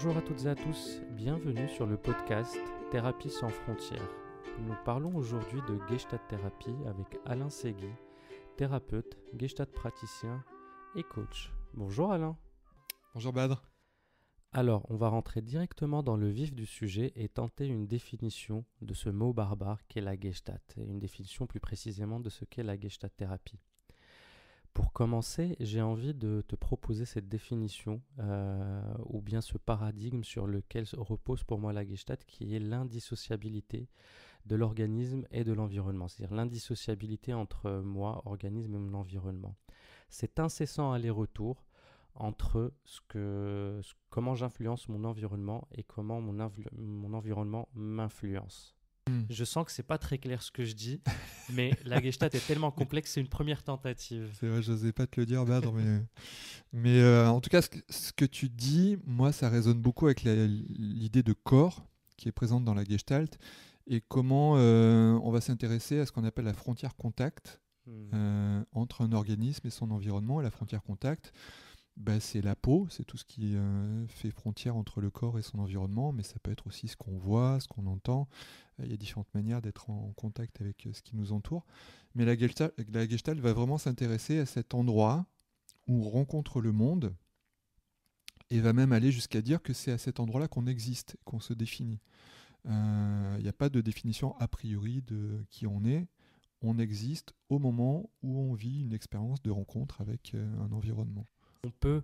Bonjour à toutes et à tous, bienvenue sur le podcast Thérapie sans frontières. Nous parlons aujourd'hui de Gestalt Thérapie avec Alain Segui, thérapeute, Gestalt praticien et coach. Bonjour Alain. Bonjour Badre. Alors, on va rentrer directement dans le vif du sujet et tenter une définition de ce mot barbare qu'est la Gestalt, et une définition plus précisément de ce qu'est la Gestalt thérapie. Pour commencer, j'ai envie de te proposer cette définition euh, ou bien ce paradigme sur lequel repose pour moi la Gestalt qui est l'indissociabilité de l'organisme et de l'environnement, c'est-à-dire l'indissociabilité entre moi, organisme et mon environnement. C'est incessant aller-retour entre ce que, comment j'influence mon environnement et comment mon environnement m'influence. Hmm. Je sens que c'est pas très clair ce que je dis, mais la Gestalt est tellement complexe, c'est une première tentative. C'est vrai, je n'osais pas te le dire, Badr, mais, euh, en tout cas, ce que, tu dis, moi, ça résonne beaucoup avec l'idée de corps qui est présente dans la Gestalt et comment euh, on va s'intéresser à ce qu'on appelle la frontière contact. Hmm. Euh, entre un organisme et son environnement, la frontière contact, bah, c'est la peau, c'est tout ce qui euh, fait frontière entre le corps et son environnement, mais ça peut être aussi ce qu'on voit, ce qu'on entend. Euh, il y a différentes manières d'être en contact avec euh, ce qui nous entoure. Mais la gestalt, va vraiment s'intéresser à cet endroit où on rencontre le monde et va même aller jusqu'à dire que c'est à cet endroit-là qu'on existe, qu'on se définit. Il n'y a pas de définition a priori de qui on est. On existe au moment où on vit une expérience de rencontre avec un environnement. On peut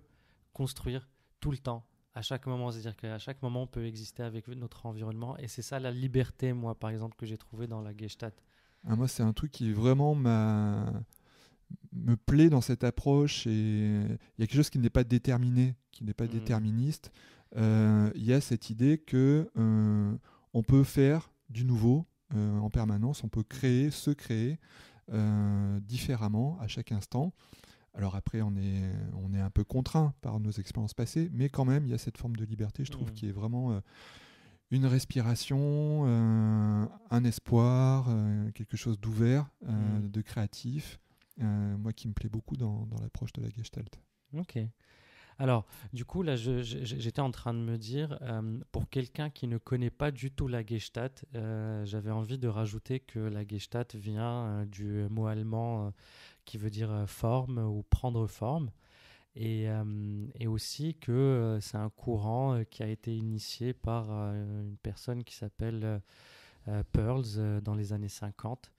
construire tout le temps, à chaque moment. C'est-à-dire qu'à chaque moment, on peut exister avec notre environnement. Et c'est ça la liberté, moi, par exemple, que j'ai trouvé dans la Gestalt. Ah, moi, c'est un truc qui vraiment me plaît dans cette approche et il y a quelque chose qui n'est pas déterminé, qui n'est pas mm. déterministe. Euh, il y a cette idée que euh, on peut faire du nouveau euh, en permanence, on peut créer, se créer différemment à chaque instant. Alors après, on est, on est un peu contraint par nos expériences passées, mais quand même, il y a cette forme de liberté, je trouve, mmh. qui est vraiment euh, une respiration, euh, un espoir, euh, quelque chose d'ouvert, mmh. de créatif, moi qui me plaît beaucoup dans, l'approche de la gestalt. Ok. Alors, du coup, là, j'étais en train de me dire, pour quelqu'un qui ne connaît pas du tout la Gestalt, j'avais envie de rajouter que la Gestalt vient du mot allemand qui veut dire euh, forme ou prendre forme. Et, euh, et aussi que euh, c'est un courant qui a été initié par une personne qui s'appelle Pearls dans les années 50.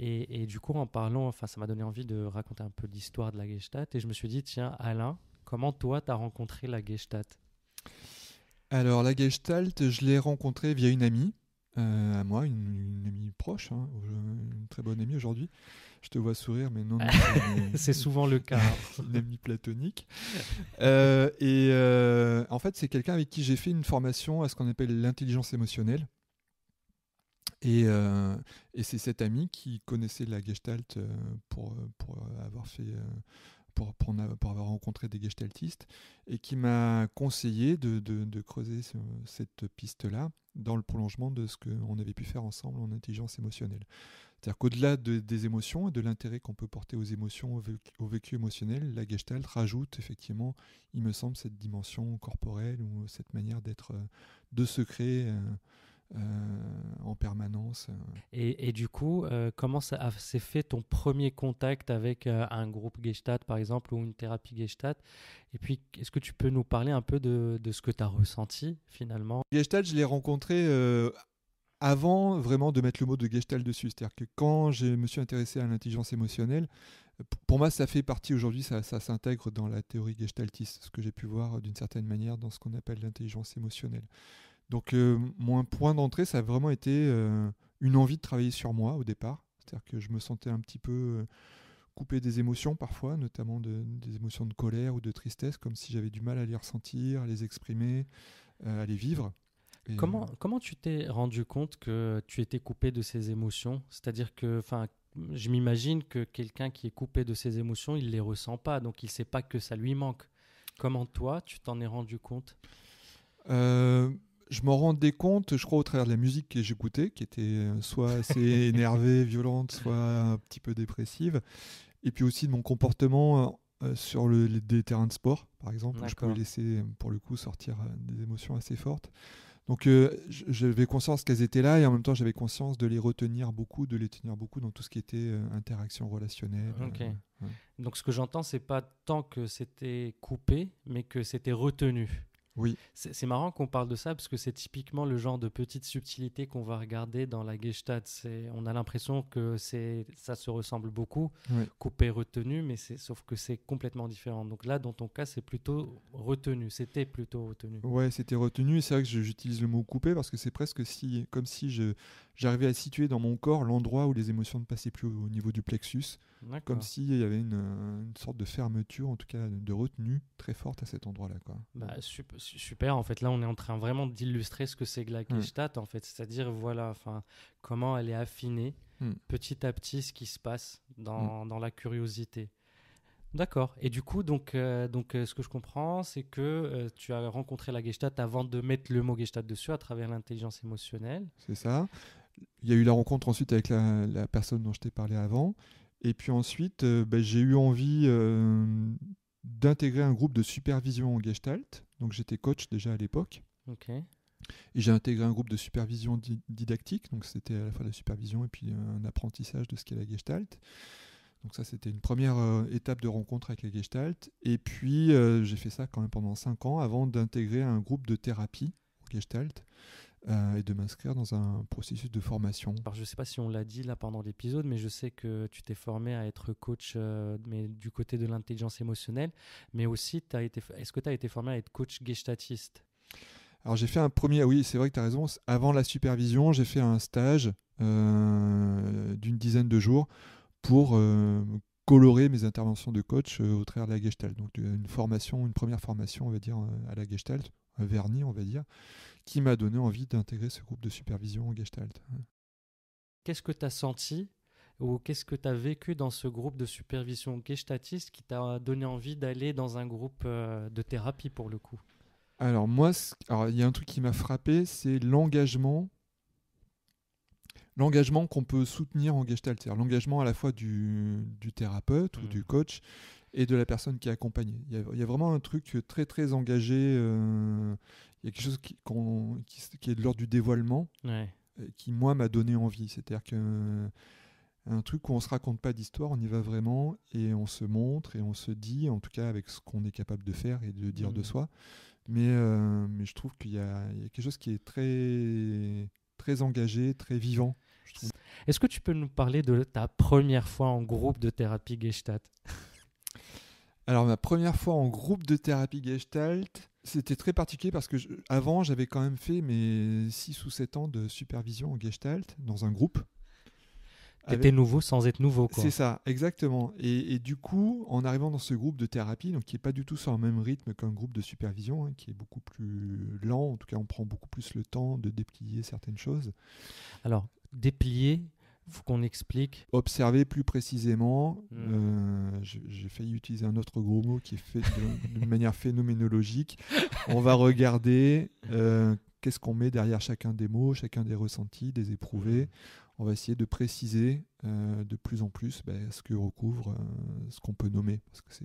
Et, du coup, en parlant, enfin, ça m'a donné envie de raconter un peu l'histoire de la Gestalt. Et je me suis dit, tiens, Alain, comment toi, tu as rencontré la Gestalt Alors, la Gestalt, je l'ai rencontrée via une amie, à moi, une, amie proche, hein, une très bonne amie aujourd'hui, je te vois sourire, mais non. non c'est souvent le cas. une amie platonique. Euh, et euh, en fait, c'est quelqu'un avec qui j'ai fait une formation à ce qu'on appelle l'intelligence émotionnelle. Et, euh, c'est cet ami qui connaissait la Gestalt pour, pour avoir fait pour, avoir rencontré des gestaltistes, et qui m'a conseillé de, creuser cette piste-là dans le prolongement de ce qu'on avait pu faire ensemble en intelligence émotionnelle. C'est-à-dire qu'au-delà des émotions et de l'intérêt qu'on peut porter aux émotions, au vécu, émotionnel, la gestalt rajoute effectivement, il me semble, cette dimension corporelle ou cette manière d'être, euh, de se créer. Euh, euh, en permanence. Euh. Et, du coup, euh, comment s'est fait ton premier contact avec un groupe Gestalt, par exemple, ou une thérapie Gestalt Et puis, est-ce que tu peux nous parler un peu de, de ce que tu as ressenti finalement Gestalt, je l'ai rencontré avant vraiment de mettre le mot de Gestalt dessus. C'est-à-dire que quand je me suis intéressé à l'intelligence émotionnelle, pour moi, ça fait partie aujourd'hui, ça, ça s'intègre dans la théorie gestaltiste, ce que j'ai pu voir d'une certaine manière dans ce qu'on appelle l'intelligence émotionnelle. Donc euh, mon point d'entrée, ça a vraiment été euh, une envie de travailler sur moi au départ. C'est-à-dire que je me sentais un petit peu euh, coupé des émotions parfois, notamment des émotions de colère ou de tristesse, comme si j'avais du mal à les ressentir, à les exprimer, à les vivre. comment, comment tu t'es rendu compte que tu étais coupé de ces émotions C'est-à-dire que, je m'imagine que quelqu'un qui est coupé de ses émotions, il les ressent pas, donc il ne sait pas que ça lui manque. Comment toi, tu t'en es rendu compte je m'en rendais compte, je crois, au travers de la musique que j'écoutais, qui était euh, soit assez énervée, violente, soit un petit peu dépressive, et puis aussi de mon comportement euh, euh, sur les, des terrains de sport, par exemple, où je pouvais laisser, pour le coup, sortir des émotions assez fortes. Donc j'avais conscience qu'elles étaient là et en même temps j'avais conscience de les retenir beaucoup, de les tenir beaucoup dans tout ce qui était interaction relationnelle. Donc ce que j'entends, c'est pas tant que c'était coupé, mais que c'était retenu. Oui. C'est marrant qu'on parle de ça parce que c'est typiquement le genre de petite subtilité qu'on va regarder dans la Gestalt. On a l'impression que ça se ressemble beaucoup, coupé, retenu, mais sauf que c'est complètement différent. Donc là, dans ton cas, c'est plutôt retenu. C'était plutôt retenu. Ouais, c'était retenu. C'est vrai que j'utilise le mot coupé parce que c'est presque si, comme si je, j'arrivais à situer dans mon corps l'endroit où les émotions ne passaient plus au, niveau du plexus, comme s'il y avait euh, une, sorte de fermeture, en tout cas de retenue très forte à cet endroit-là. Bah, super, en fait, là on est en train vraiment d'illustrer ce que c'est que la mmh. Gestalt, en fait, c'est-à-dire voilà, enfin, comment elle est affinée mmh. petit à petit ce qui se passe dans, mmh. dans la curiosité. D'accord. Et du coup, donc, euh, donc euh, ce que je comprends, c'est que tu as rencontré la Gestalt avant de mettre le mot Gestalt dessus à travers l'intelligence émotionnelle. C'est ça il y a eu la rencontre ensuite avec la, personne dont je t'ai parlé avant. Et puis ensuite, euh, bah, j'ai eu envie euh, d'intégrer un groupe de supervision en Gestalt. Donc j'étais coach déjà à l'époque. Et j'ai intégré un groupe de supervision didactique. Donc c'était à la fois la supervision et puis euh, un apprentissage de ce qu'est la Gestalt. Donc ça, c'était une première étape de rencontre avec la Gestalt. Et puis, j'ai fait ça quand même pendant 5 ans avant d'intégrer un groupe de thérapie en Gestalt euh, et de m'inscrire dans un processus de formation. je ne sais pas si on l'a dit là pendant l'épisode, mais je sais que tu t'es formé à être coach euh, mais du côté de l'intelligence émotionnelle, mais aussi, est-ce que tu as été formé à être coach gestaltiste alors j'ai fait un premier, oui c'est vrai que tu as raison, avant la supervision j'ai fait un stage euh, d'une dizaine de jours pour colorer mes interventions de coach au travers de la Gestalt. Donc une formation, une première formation on va dire à la Gestalt vernis, on va dire, qui m'a donné envie d'intégrer ce groupe de supervision en Gestalt. Qu'est-ce que tu as senti ou qu'est-ce que tu as vécu dans ce groupe de supervision gestatiste qui t'a donné envie d'aller dans un groupe euh, de thérapie pour le coup Alors moi, il y a un truc qui m'a frappé, c'est l'engagement l'engagement qu'on peut soutenir en gestalt, c'est-à-dire l'engagement à la fois du, du thérapeute ou mm. du coach, et de la personne qui est Il y a, vraiment un truc très très engagé. Euh, il y a quelque chose qui, qui, est de l'ordre du dévoilement, qui moi m'a donné envie. C'est-à-dire que euh, un truc où on se raconte pas d'histoire, on y va vraiment et on se montre et on se dit, en tout cas avec ce qu'on est capable de faire et de dire de mmh. soi. Euh, mais, je trouve qu'il y, a quelque chose qui est très, très engagé, très vivant. Est-ce que tu peux nous parler de ta première fois en groupe de thérapie Gestalt alors ma première fois en groupe de thérapie gestalt, c'était très particulier parce que avant j'avais quand même fait mes 6 ou 7 ans de supervision en gestalt dans un groupe. T'étais nouveau sans être nouveau. C'est ça, exactement. Et, du coup, en arrivant dans ce groupe de thérapie, donc qui n'est pas du tout sur le même rythme qu'un groupe de supervision, hein, qui est beaucoup plus lent, en tout cas on prend beaucoup plus le temps de déplier certaines choses. Alors, déplier, qu'on explique. Observer plus précisément. Hmm. Euh, j'ai failli utiliser un autre gros mot qui est fait d'une manière phénoménologique. On va regarder euh, qu'est-ce qu'on met derrière chacun des mots, chacun des ressentis, des éprouvés. On va essayer de préciser euh, de plus en plus ben, ce que recouvre, ce qu'on peut nommer. Parce que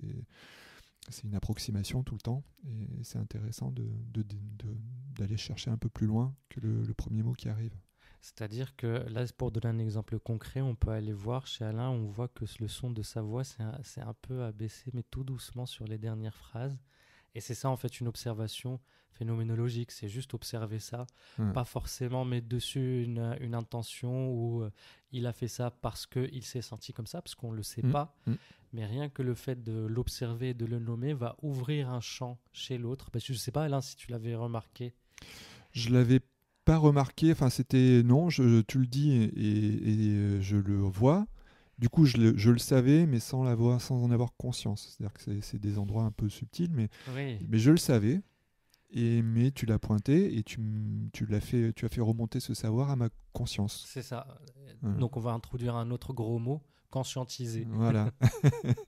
c'est une approximation tout le temps et c'est intéressant d'aller chercher un peu plus loin que le premier mot qui arrive. C'est-à-dire que là, pour donner un exemple concret, on peut aller voir chez Alain, on voit que le son de sa voix s'est un, peu abaissé, mais tout doucement sur les dernières phrases. Et c'est ça en fait une observation phénoménologique, c'est juste observer ça, hmm. pas forcément mettre dessus une, intention où euh, il a fait ça parce qu'il s'est senti comme ça, parce qu'on ne le sait hmm. pas, hmm. mais rien que le fait de l'observer et de le nommer va ouvrir un champ chez l'autre. Parce que je ne sais pas Alain si tu l'avais remarqué. Je l'avais pas remarqué, enfin c'était non, je, tu le dis et, je le vois. Du coup, je le, savais, mais sans, l'avoir, sans en avoir conscience. C'est-à-dire que c'est, des endroits un peu subtils, mais, mais je le savais. Et, mais tu l'as pointé et tu, l'as fait, tu as fait remonter ce savoir à ma conscience. C'est ça. Hein. Donc on va introduire un autre gros mot, conscientiser. Voilà.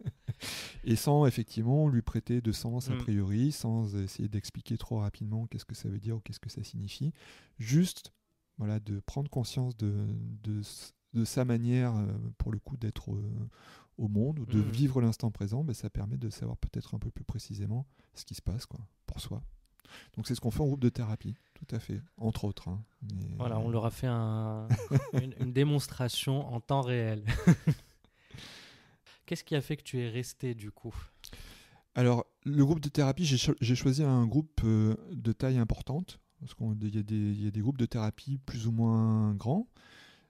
et sans effectivement lui prêter de sens a mm. priori, sans essayer d'expliquer trop rapidement qu'est-ce que ça veut dire ou qu'est-ce que ça signifie. Juste, voilà, de prendre conscience de, de, de sa manière, euh, pour le coup, d'être euh, au, monde ou de mm. vivre l'instant présent, ben, ça permet de savoir peut-être un peu plus précisément ce qui se passe quoi, pour soi. Donc c'est ce qu'on fait en groupe de thérapie, tout à fait, entre autres. Hein, voilà, on euh, leur a fait un, une, démonstration en temps réel. Qu'est-ce qui a fait que tu es resté du coup Alors, le groupe de thérapie, j'ai choisi un groupe euh, de taille importante, parce qu'il y, a des groupes de thérapie plus ou moins grands.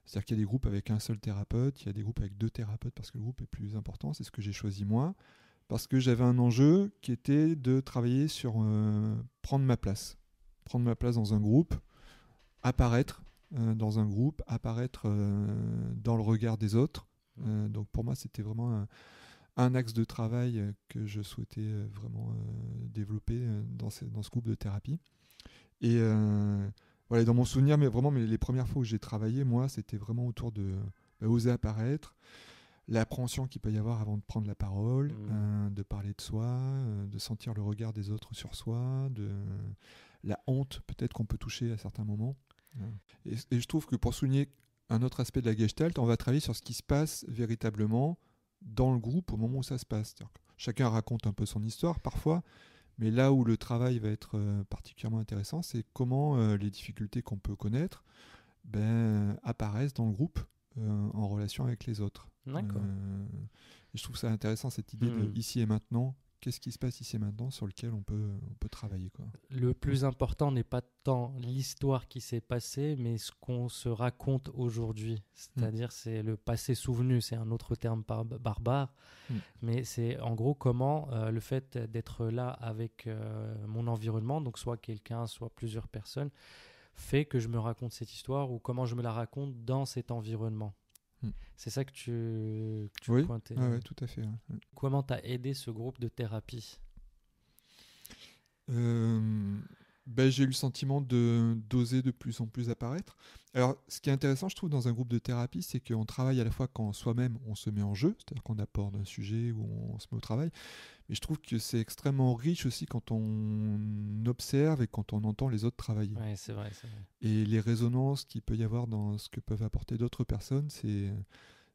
C'est-à-dire qu'il y a des groupes avec un seul thérapeute, il y a des groupes avec deux thérapeutes parce que le groupe est plus important, c'est ce que j'ai choisi moi, parce que j'avais un enjeu qui était de travailler sur euh, prendre ma place, prendre ma place dans un groupe, apparaître euh, dans un groupe, apparaître dans le regard des autres, euh, donc pour moi, c'était vraiment un, axe de travail euh, que je souhaitais euh, vraiment développer dans ce, dans ce groupe de thérapie. Et voilà, dans mon souvenir, mais vraiment, mais les premières fois où j'ai travaillé, moi, c'était vraiment autour de bah, oser apparaître, l'appréhension qu'il peut y avoir avant de prendre la parole, mmh. hein, de parler de soi, de sentir le regard des autres sur soi, de la honte peut-être qu'on peut toucher à certains moments. Mmh. Et, et, je trouve que pour souligner un autre aspect de la gestalt, on va travailler sur ce qui se passe véritablement dans le groupe au moment où ça se passe. Chacun raconte un peu son histoire parfois, mais là où le travail va être euh, particulièrement intéressant, c'est comment euh, les difficultés qu'on peut connaître ben, apparaissent dans le groupe euh, en relation avec les autres. je trouve ça intéressant cette idée de hmm. ici et maintenant qu'est-ce qui se passe ici maintenant sur lequel on peut, on peut travailler. Quoi. Le plus important n'est pas tant l'histoire qui s'est passée, mais ce qu'on se raconte aujourd'hui. Hmm. C'est-à-dire, c'est le passé souvenu, c'est un autre terme barbare, hmm. mais c'est en gros comment euh, le fait d'être là avec euh, mon environnement, donc soit quelqu'un, soit plusieurs personnes, fait que je me raconte cette histoire ou comment je me la raconte dans cet environnement. Hmm. C'est ça que tu, que tu oui. Hein. tout à fait. Hmm. Comment t'as aidé ce groupe de thérapie euh, ben, J'ai eu le sentiment de d'oser de plus en plus apparaître. Alors, ce qui est intéressant, je trouve, dans un groupe de thérapie, c'est qu'on travaille à la fois quand soi-même on se met en jeu, c'est-à-dire qu'on apporte un sujet ou on se met au travail, et je trouve que c'est extrêmement riche aussi quand on observe et quand on entend les autres travailler. Ouais, c'est vrai, vrai, Et les résonances qu'il peut y avoir dans ce que peuvent apporter d'autres personnes, c'est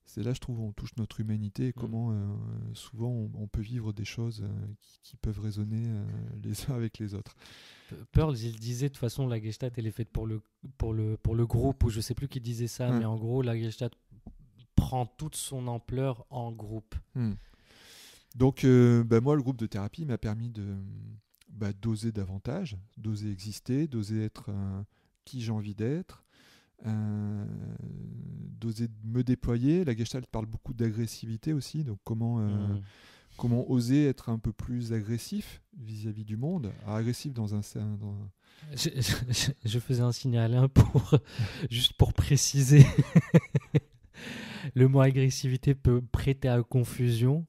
c'est là, je trouve, on touche notre humanité et mm. comment euh, souvent on, peut vivre des choses euh, qui, peuvent résonner euh, les uns avec les autres. Pearl, il disait de toute façon, la Gestalt, elle est faite pour le, pour le, pour le groupe, ou je sais plus qui disait ça, mm. mais en gros, la Gestalt prend toute son ampleur en groupe. Hum. Donc, euh, bah, moi, le groupe de thérapie m'a permis de bah, d'oser davantage, d'oser exister, d'oser être euh, qui j'ai envie d'être, euh, d'oser me déployer. La Gestalt parle beaucoup d'agressivité aussi, donc comment. Mmh. Comment oser être un peu plus agressif vis-à-vis du monde Agressif dans un, Je, faisais un signal, hein, pour, juste pour préciser. le mot agressivité peut prêter à confusion.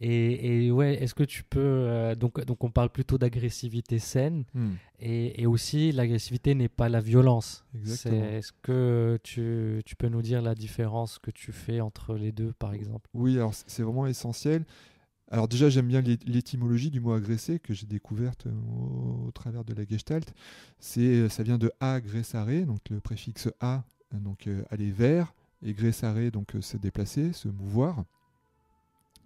Et, ouais, est-ce que tu peux. Euh, donc, on parle plutôt d'agressivité saine. Hmm. Et, aussi, l'agressivité n'est pas la violence. Est-ce que tu, peux nous dire la différence que tu fais entre les deux, par exemple Oui, alors c'est vraiment essentiel. Alors, déjà, j'aime bien l'étymologie du mot agresser que j'ai découverte euh, au, travers de la Gestalt. Euh, ça vient de agressare, donc le préfixe a, donc aller vers, et gressare, donc se déplacer, se mouvoir.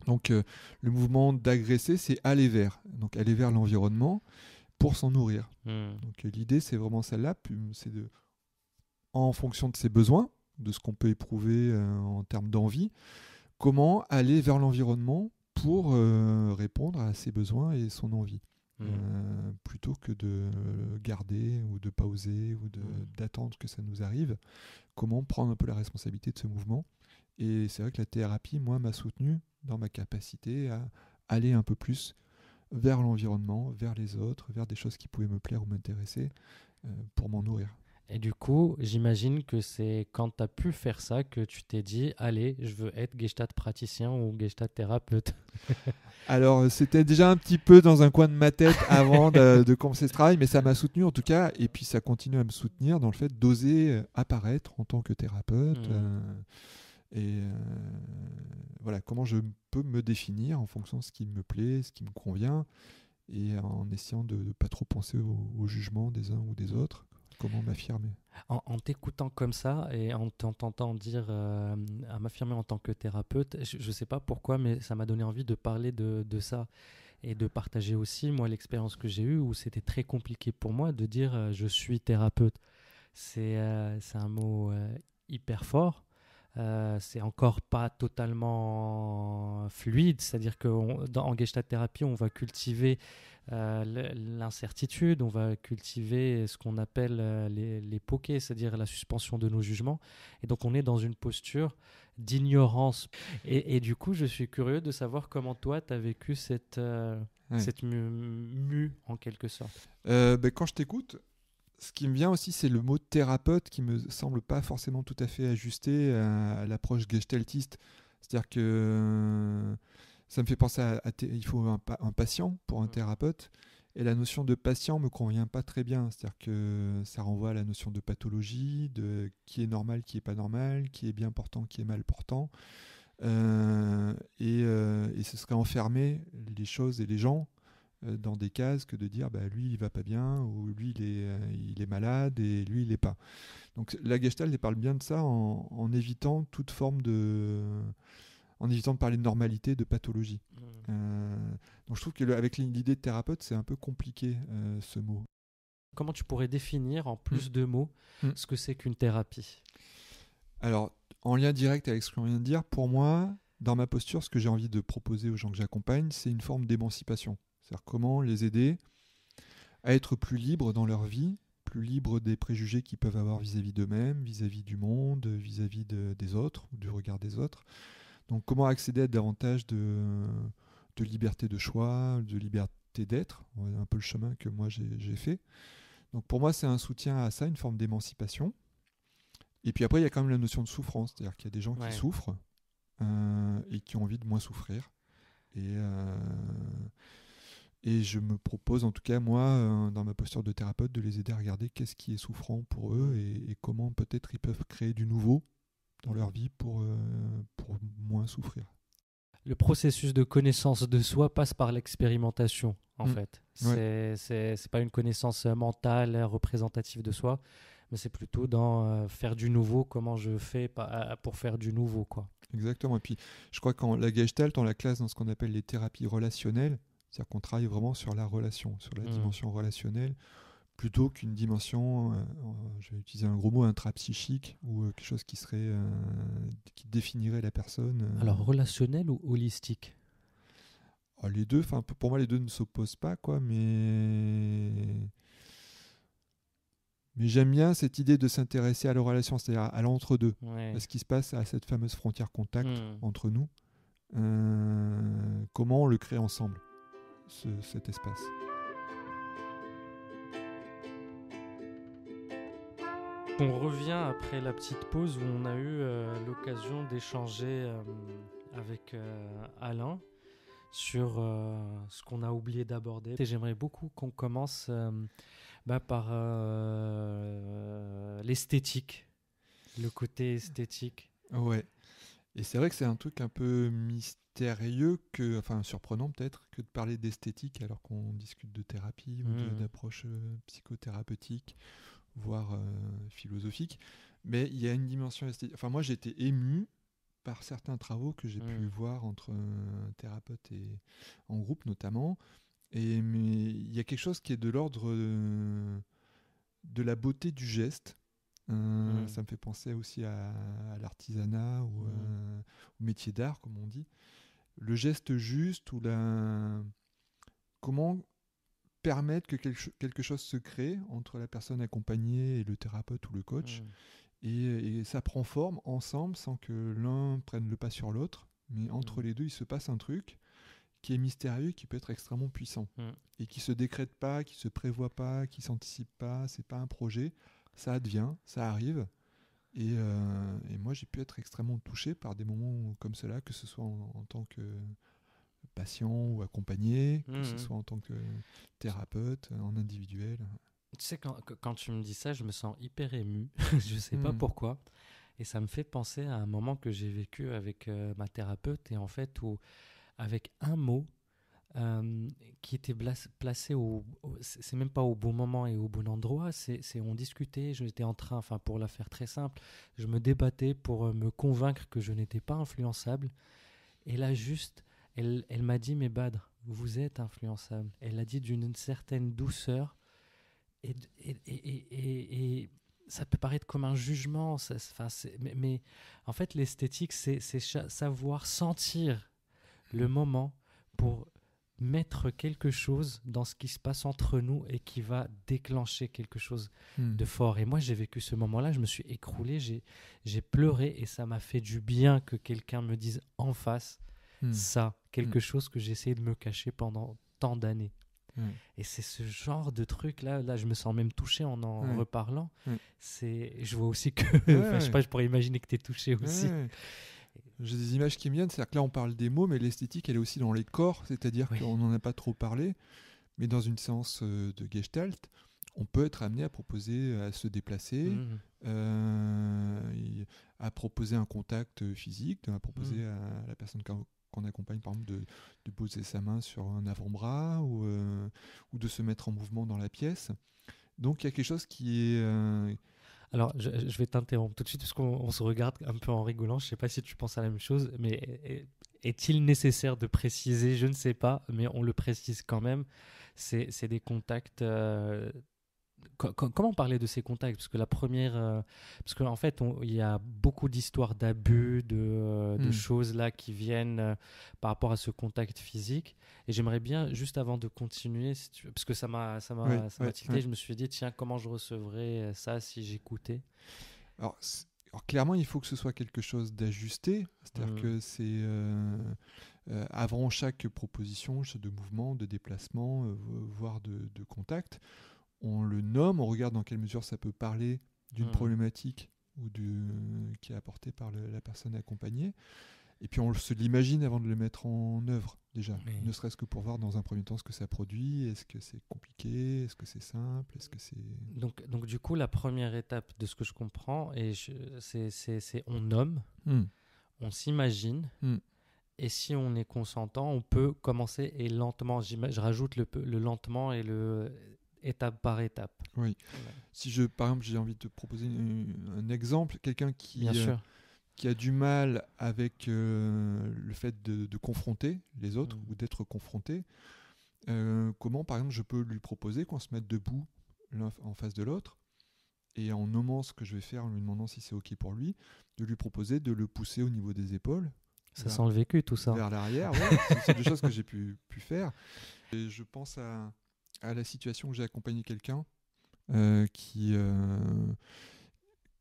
Donc euh, le mouvement d'agresser, c'est aller vers, donc aller vers l'environnement pour s'en nourrir. Hmm. Euh, l'idée, c'est vraiment celle-là, euh, c'est de, en fonction de ses besoins, de ce qu'on peut éprouver en termes d'envie, comment aller vers l'environnement pour répondre à ses besoins et son envie. Hmm. plutôt que de garder ou de pauser ou hmm. d'attendre que ça nous arrive, comment prendre un peu la responsabilité de ce mouvement et c'est vrai que la thérapie, moi, m'a soutenu dans ma capacité à aller un peu plus vers l'environnement, vers les autres, vers des choses qui pouvaient me plaire ou m'intéresser euh, pour m'en nourrir. Et du coup, j'imagine que c'est quand tu as pu faire ça que tu t'es dit allez, je veux être gestalt praticien ou gestalt thérapeute. Alors, euh, c'était déjà un petit peu dans un coin de ma tête avant de, commencer ce travail, mais ça m'a soutenu en tout cas, et puis ça continue à me soutenir dans le fait d'oser euh, apparaître en tant que thérapeute. Mmh. Et euh, voilà, comment je peux me définir en fonction de ce qui me plaît, ce qui me convient, et en essayant de ne pas trop penser au, jugement des uns ou des autres comment m'affirmer En, t'écoutant comme ça et en t'entendant dire euh, à m'affirmer en tant que thérapeute, je ne sais pas pourquoi, mais ça m'a donné envie de parler de, ça et de partager aussi, moi, l'expérience que j'ai eue où c'était très compliqué pour moi de dire euh, je suis thérapeute. C'est un mot hyper fort euh, c'est encore pas totalement fluide, c'est-à-dire qu'en gestalt thérapie, on va cultiver euh, l'incertitude, on va cultiver ce qu'on appelle euh, les, les pokés, c'est-à-dire la suspension de nos jugements. Et donc on est dans une posture d'ignorance. Et, du coup, je suis curieux de savoir comment toi, tu as vécu cette, cette mue, en quelque sorte. Ben, quand je t'écoute, ce qui me vient aussi, c'est le mot thérapeute qui me semble pas forcément tout à fait ajusté à, l'approche gestaltiste. C'est-à-dire que euh, ça me fait penser à, il faut un, patient pour un mmh. thérapeute. Et la notion de patient me convient pas très bien. C'est-à-dire que ça renvoie à la notion de pathologie, de qui est normal, qui est pas normal, qui est bien portant, qui est mal portant. Euh, euh, et, ce serait enfermer les choses et les gens euh, dans des cases que de dire bah, lui il va pas bien ou lui il est, euh, il est malade et lui il est pas. Donc la Gestalt parle bien de ça en, évitant toute forme de en évitant de parler de normalité, de pathologie. Mmh. Euh, donc je trouve qu'avec l'idée de thérapeute, c'est un peu compliqué ce mot. Comment tu pourrais définir en plus mmh. de mots mmh. ce que c'est qu'une thérapie Alors, en lien direct avec ce qu'on vient de dire, pour moi, dans ma posture, ce que j'ai envie de proposer aux gens que j'accompagne, c'est une forme d'émancipation. C'est-à-dire comment les aider à être plus libres dans leur vie, plus libres des préjugés qu'ils peuvent avoir vis-à-vis d'eux-mêmes, vis-à-vis du monde, vis-à-vis des autres, ou du regard des autres. Donc comment accéder à davantage de, de liberté de choix, de liberté d'être, un peu le chemin que moi j'ai, fait. Donc pour moi c'est un soutien à ça, une forme d'émancipation. Et puis après il y a quand même la notion de souffrance, c'est-à-dire qu'il y a des gens qui souffrent euh, et qui ont envie de moins souffrir. Et euh, et je me propose, en tout cas moi, euh, dans ma posture de thérapeute, de les aider à regarder qu'est-ce qui est souffrant pour eux mmh. et, comment peut-être ils peuvent créer du nouveau dans leur vie pour, euh, pour moins souffrir. Le processus de connaissance de soi passe par l'expérimentation, en mmh. fait. C'est n'est pas une connaissance euh, mentale représentative de soi, mais c'est plutôt dans faire du nouveau, comment je fais pour faire du nouveau. quoi. Exactement. Et puis, je crois qu'en la Gestalt, on la classe dans ce qu'on appelle les thérapies relationnelles. C'est-à-dire qu'on travaille vraiment sur la relation, sur la mmh. dimension relationnelle, plutôt qu'une dimension, J'ai euh, je utiliser un gros mot, intrapsychique, ou euh, quelque chose qui serait euh, qui définirait la personne. Alors relationnel ou holistique ah, Les deux, pour moi les deux ne s'opposent pas, quoi, mais. Mais j'aime bien cette idée de s'intéresser à la relation, c'est-à-dire à l'entre-deux, à ce qui se passe à cette fameuse frontière contact mmh. entre nous. comment on le crée ensemble cet espace. On revient après la petite pause où on a eu euh, l'occasion d'échanger euh, avec euh, Alain sur ce qu'on a oublié d'aborder. j'aimerais beaucoup qu'on commence bah, par l'esthétique, le côté esthétique. Ouais. Et c'est vrai que c'est un truc un peu mystérieux, que, enfin surprenant peut-être, que de parler d'esthétique alors qu'on discute de thérapie ou mmh. d'approche euh, psychothérapeutique, voire euh, philosophique. Mais il y a une dimension esthétique. Enfin, moi, j'ai été ému par certains travaux que j'ai pu mmh. voir entre euh, thérapeutes thérapeute et en groupe notamment. Et mais il y a quelque chose qui est de l'ordre de la beauté du geste Mmh. Ça me fait penser aussi à, l'artisanat ou mmh. euh, au métier d'art, comme on dit. Le geste juste ou la... Comment permettre que quelque chose se crée entre la personne accompagnée et le thérapeute ou le coach. Mmh. Et, ça prend forme ensemble sans que l'un prenne le pas sur l'autre. Mais entre les deux, il se passe un truc qui est mystérieux, qui peut être extrêmement puissant. Et qui se décrète pas, qui se prévoit pas, qui s'anticipe pas. C'est pas un projet ça advient, ça arrive. Euh, et, moi, j'ai pu être extrêmement touché par des moments comme cela, que ce soit en, tant que patient ou accompagné, que ce mmh. soit en tant que thérapeute, en individuel. Tu sais, quand, tu me dis ça, je me sens hyper ému. je sais pas mmh. pourquoi. Et ça me fait penser à un moment que j'ai vécu avec euh, ma thérapeute et en fait, avec un mot, euh, qui était placé au, c'est même pas au bon moment et au bon endroit. C'est, on discutait, j'étais en train, enfin pour la faire très simple, je me débattais pour euh, me convaincre que je n'étais pas influençable. Et là juste, elle, elle m'a dit mais Badr, vous êtes influençable. Elle l'a dit d'une certaine douceur et, et, et, et ça peut paraître comme un jugement, ça, enfin, mais, en fait l'esthétique, c'est savoir sentir le moment pour mettre quelque chose dans ce qui se passe entre nous et qui va déclencher quelque chose hmm. de fort. Et moi, j'ai vécu ce moment-là, je me suis écroulé, j'ai pleuré et ça m'a fait du bien que quelqu'un me dise en face hmm. ça, quelque hmm. chose que j'ai essayé de me cacher pendant tant d'années. Et c'est ce genre de truc là, là je me sens même touché en en reparlant. C'est, je vois aussi que, je sais pas, je pourrais imaginer que tu es touché aussi. J'ai des images qui me viennent, c'est-à-dire que là on parle des mots, mais l'esthétique elle est aussi dans les corps, c'est-à-dire qu'on n'en a pas trop parlé, mais dans une séance euh, de gestalt, on peut être amené à proposer à se déplacer, mmh. euh, à proposer un contact physique, à proposer mmh. à la personne qu'on accompagne par exemple de, poser sa main sur un avant-bras ou, euh, ou, de se mettre en mouvement dans la pièce. Donc il y a quelque chose qui est... Alors, je, vais t'interrompre tout de suite parce qu'on se regarde un peu en rigolant. Je ne sais pas si tu penses à la même chose, mais est-il nécessaire de préciser Je ne sais pas, mais on le précise quand même. C'est des contacts euh, comment parler de ces contacts Parce que la première, euh, parce qu'en en fait, il y a beaucoup d'histoires d'abus, de, euh, hmm. choses là qui viennent euh, par rapport à ce contact physique. Et j'aimerais bien, juste avant de continuer, parce que ça m'a, ça je me suis dit, tiens, comment je recevrais ça si j'écoutais alors, clairement, il faut que ce soit quelque chose d'ajusté, c'est-à-dire hmm. que c'est avant chaque proposition de mouvement, de déplacement, voire de, contact, on le nomme, on regarde dans quelle mesure ça peut parler d'une hmm. problématique ou du, qui est apportée par la personne accompagnée. Et puis on se l'imagine avant de le mettre en œuvre déjà, ne serait-ce que pour voir dans un premier temps ce que ça produit, est-ce que c'est compliqué, est-ce que c'est simple, est-ce que c'est... Donc, donc du coup, la première étape de ce que je comprends, c'est on nomme, hmm. on s'imagine, hmm. et si on est consentant, on peut commencer et lentement, je rajoute le lentement et le étape par étape. Oui. Si je, par exemple, j'ai envie de te proposer un, exemple, quelqu'un qui, euh, qui a du mal avec euh, le fait de, confronter les autres mm. ou d'être confronté, euh, comment, par exemple, je peux lui proposer qu'on se mette debout l'un en face de l'autre et en nommant ce que je vais faire, en lui demandant si c'est OK pour lui, de lui proposer de le pousser au niveau des épaules. Ça sent le vécu, tout ça. Vers l'arrière, c'est des choses que j'ai pu, pu faire. Et je pense à, à la situation où j'ai accompagné quelqu'un euh, qui, euh,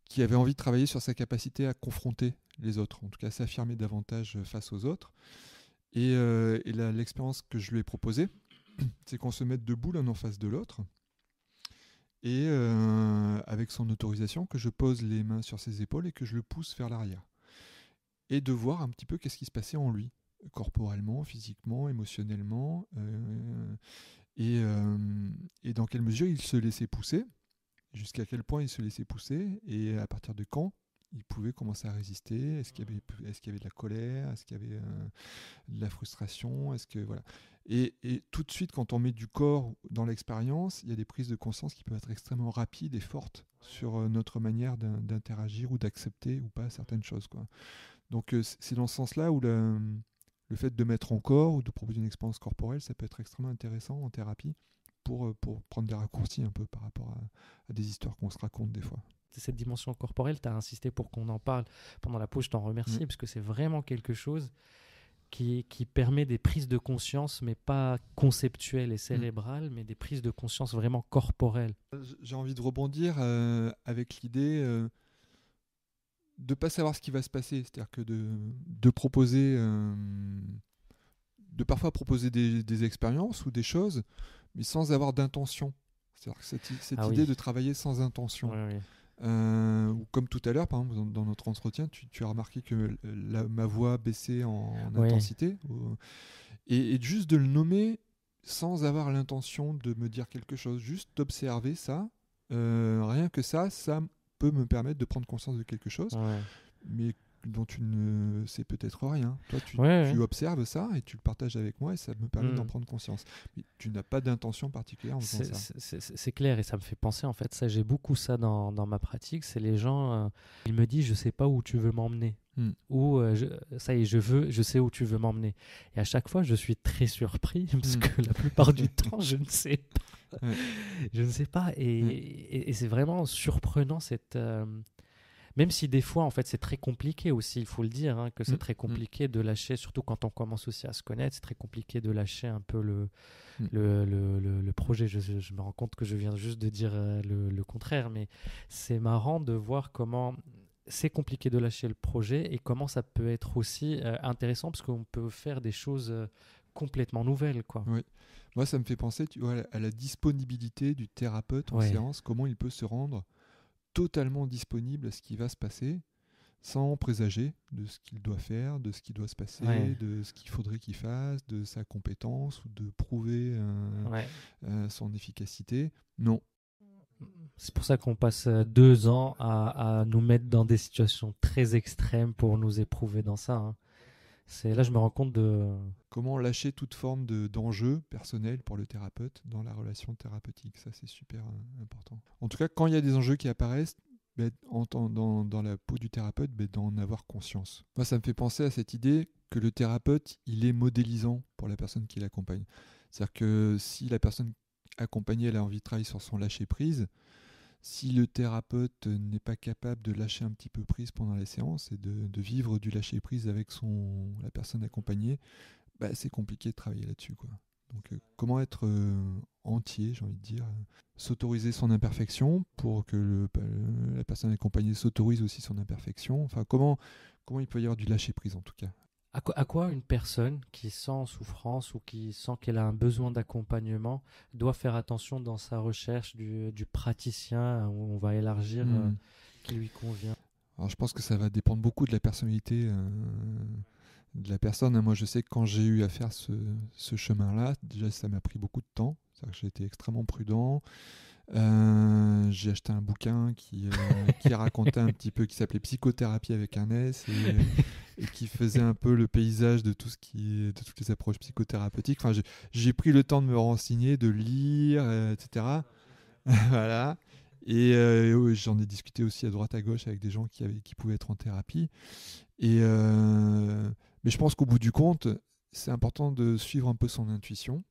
qui avait envie de travailler sur sa capacité à confronter les autres, en tout cas s'affirmer davantage face aux autres. Et, euh, l'expérience que je lui ai proposée, c'est qu'on se mette debout l'un en face de l'autre et avec son autorisation que je pose les mains sur ses épaules et que je le pousse vers l'arrière et de voir un petit peu qu'est-ce qui se passait en lui corporellement, physiquement, émotionnellement euh, et, dans quelle mesure il se laissait pousser, jusqu'à quel point il se laissait pousser, et à partir de quand il pouvait commencer à résister Est-ce qu'il y avait, est-ce qu'il y avait de la colère Est-ce qu'il y avait euh, de la frustration Est-ce que voilà et, et, tout de suite, quand on met du corps dans l'expérience, il y a des prises de conscience qui peuvent être extrêmement rapides et fortes sur euh, notre manière d'interagir ou d'accepter ou pas certaines choses. Quoi. Donc c'est dans ce sens-là où le, le fait de mettre en corps ou de proposer une expérience corporelle, ça peut être extrêmement intéressant en thérapie pour, euh, pour prendre des raccourcis un peu par rapport à, des histoires qu'on se raconte des fois cette dimension corporelle, tu as insisté pour qu'on en parle pendant la pause, je t'en remercie, parce que c'est vraiment quelque chose qui, qui, permet des prises de conscience, mais pas conceptuelles et mm. cérébrales, mais des prises de conscience vraiment corporelles. Euh, j'ai envie de rebondir euh, avec l'idée de pas savoir ce qui va se passer, c'est-à-dire que de, proposer, euh, de parfois proposer des, expériences ou des choses, mais sans avoir d'intention. C'est-à-dire que cette, ah idée de travailler sans intention. Euh, comme tout à l'heure, par exemple, dans, notre entretien, tu, as remarqué que ma voix baissait en, intensité. et, et, juste de le nommer sans avoir l'intention de me dire quelque chose, juste d'observer ça, euh, rien que ça, ça peut me permettre de prendre conscience de quelque chose, mais dont tu ne sais peut-être rien. Toi, tu, tu observes ça et tu le partages avec moi et ça me permet d'en mm. prendre conscience. Mais tu n'as pas d'intention particulière en faisant ça. C'est clair et ça me fait penser, en fait, ça, j'ai beaucoup ça dans, ma pratique, c'est les gens, euh, ils me disent, je sais pas où tu veux m'emmener. Mm. Ou euh, ça y est, je, veux, je sais où tu veux m'emmener. Et à chaque fois, je suis très surpris parce mm. que la plupart du temps, je ne sais pas je ne sais pas. Mm. Et, et, c'est vraiment surprenant cette. Euh, même si des fois, en fait, c'est très compliqué aussi, il faut le dire, hein, que c'est mm. très mm. compliqué de lâcher, surtout quand on commence aussi à se connaître, c'est très compliqué de lâcher un peu le, le, le, le, projet. Je, je, me rends compte que je viens juste de dire euh, le, le contraire, mais c'est marrant de voir comment c'est compliqué de lâcher le projet et comment ça peut être aussi euh, intéressant parce qu'on peut faire des choses complètement nouvelles. Quoi. Oui. Moi, ça me fait penser tu à la disponibilité du thérapeute en séance, comment il peut se rendre totalement disponible à ce qui va se passer, sans présager de ce qu'il doit faire, de ce qui doit se passer, de ce qu'il faudrait qu'il fasse, de sa compétence ou de prouver euh, euh, son efficacité. Non. C'est pour ça qu'on passe euh, deux ans à, à, nous mettre dans des situations très extrêmes pour nous éprouver dans ça. Hein là je me rends compte de comment lâcher toute forme de d'enjeu personnel pour le thérapeute dans la relation thérapeutique. Ça c'est super euh, important. En tout cas, quand il y a des enjeux qui apparaissent, ben, dans, la peau du thérapeute, ben, d'en avoir conscience. Moi, ça me fait penser à cette idée que le thérapeute, il est modélisant pour la personne qui l'accompagne. C'est-à-dire que si la personne accompagnée elle a envie de travailler sur son lâcher prise, si le thérapeute n'est pas capable de lâcher un petit peu prise pendant les séances et de, vivre du lâcher prise avec son, la personne accompagnée, bah, c'est compliqué de travailler là-dessus. Quoi. Donc, euh, comment être euh, entier, j'ai envie de dire, euh, s'autoriser son imperfection pour que le, la personne accompagnée s'autorise aussi son imperfection. Enfin, comment, comment il peut y avoir du lâcher prise en tout cas à quoi, une personne qui sent souffrance ou qui sent qu'elle a un besoin d'accompagnement doit faire attention dans sa recherche du, praticien où on va élargir hmm. euh, qui lui convient Alors je pense que ça va dépendre beaucoup de la personnalité euh, de la personne. Hein. Moi je sais que quand j'ai eu à faire ce, chemin-là, déjà ça m'a pris beaucoup de temps. J'ai été extrêmement prudent. Euh, j'ai acheté un bouquin qui, racontait un petit peu, qui s'appelait Psychothérapie avec un S et qui faisait un peu le paysage de tout ce qui de toutes les approches psychothérapeutiques. Enfin, j'ai pris le temps de me renseigner, de lire, euh, etc. voilà. Euh, et j'en ai discuté aussi à droite à gauche avec des gens qui, pouvaient être en thérapie. Et euh, mais je pense qu'au bout du compte, c'est important de suivre un peu son intuition.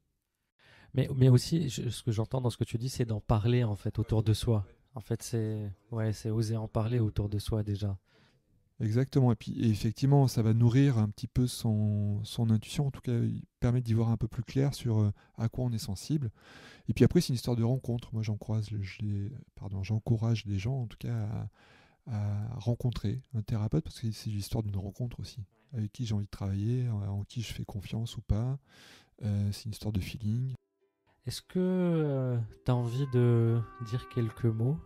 Mais, mais aussi, ce que j'entends dans ce que tu dis, c'est d'en parler en fait autour de soi. En fait, c'est ouais, c'est oser en parler autour de soi déjà. Exactement. Et puis effectivement, ça va nourrir un petit peu son, son intuition. En tout cas, il permet d'y voir un peu plus clair sur euh, à quoi on est sensible. Et puis après, c'est une histoire de rencontre. Moi, j'encourage, pardon, j'encourage les gens, en tout cas, à, rencontrer un thérapeute parce que c'est l'histoire d'une rencontre aussi. Avec qui j'ai envie de travailler, en qui je fais confiance ou pas. Euh, c'est une histoire de feeling. Est-ce que euh, tu as envie de dire quelques mots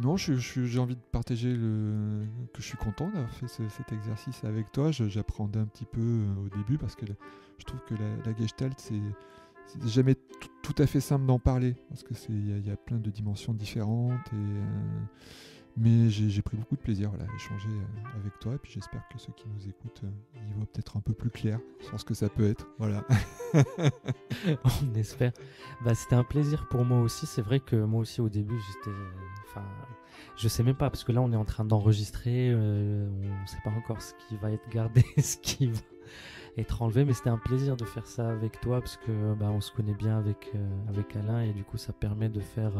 non, j'ai envie de partager que je suis content d'avoir fait cet exercice avec toi. J'appréhendais un petit peu euh, au début parce que je trouve que la, la gestalt, c'est jamais tout à fait simple d'en parler parce qu'il y, a plein de dimensions différentes et. Euh, mais j'ai pris beaucoup de plaisir voilà, à échanger euh, avec toi. Et puis j'espère que ceux qui nous écoutent euh, y voient peut-être un peu plus clair sur ce que ça peut être. Voilà. On espère. Bah, C'était un plaisir pour moi aussi. C'est vrai que moi aussi, au début, j'étais. Enfin, je sais même pas, parce que là, on est en train d'enregistrer. Euh, on ne sait pas encore ce qui va être gardé, ce qui va être enlevé, mais c'était un plaisir de faire ça avec toi parce que bah, on se connaît bien avec, avec Alain et du coup ça permet de faire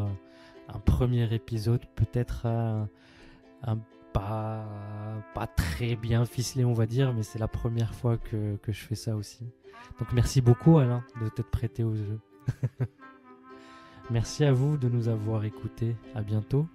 un premier épisode peut-être euh, un, pas, pas très bien ficelé, on va dire, mais c'est la première fois que, que je fais ça aussi. Donc merci beaucoup Alain de t'être prêté au jeu. merci à vous de nous avoir écoutés. À bientôt.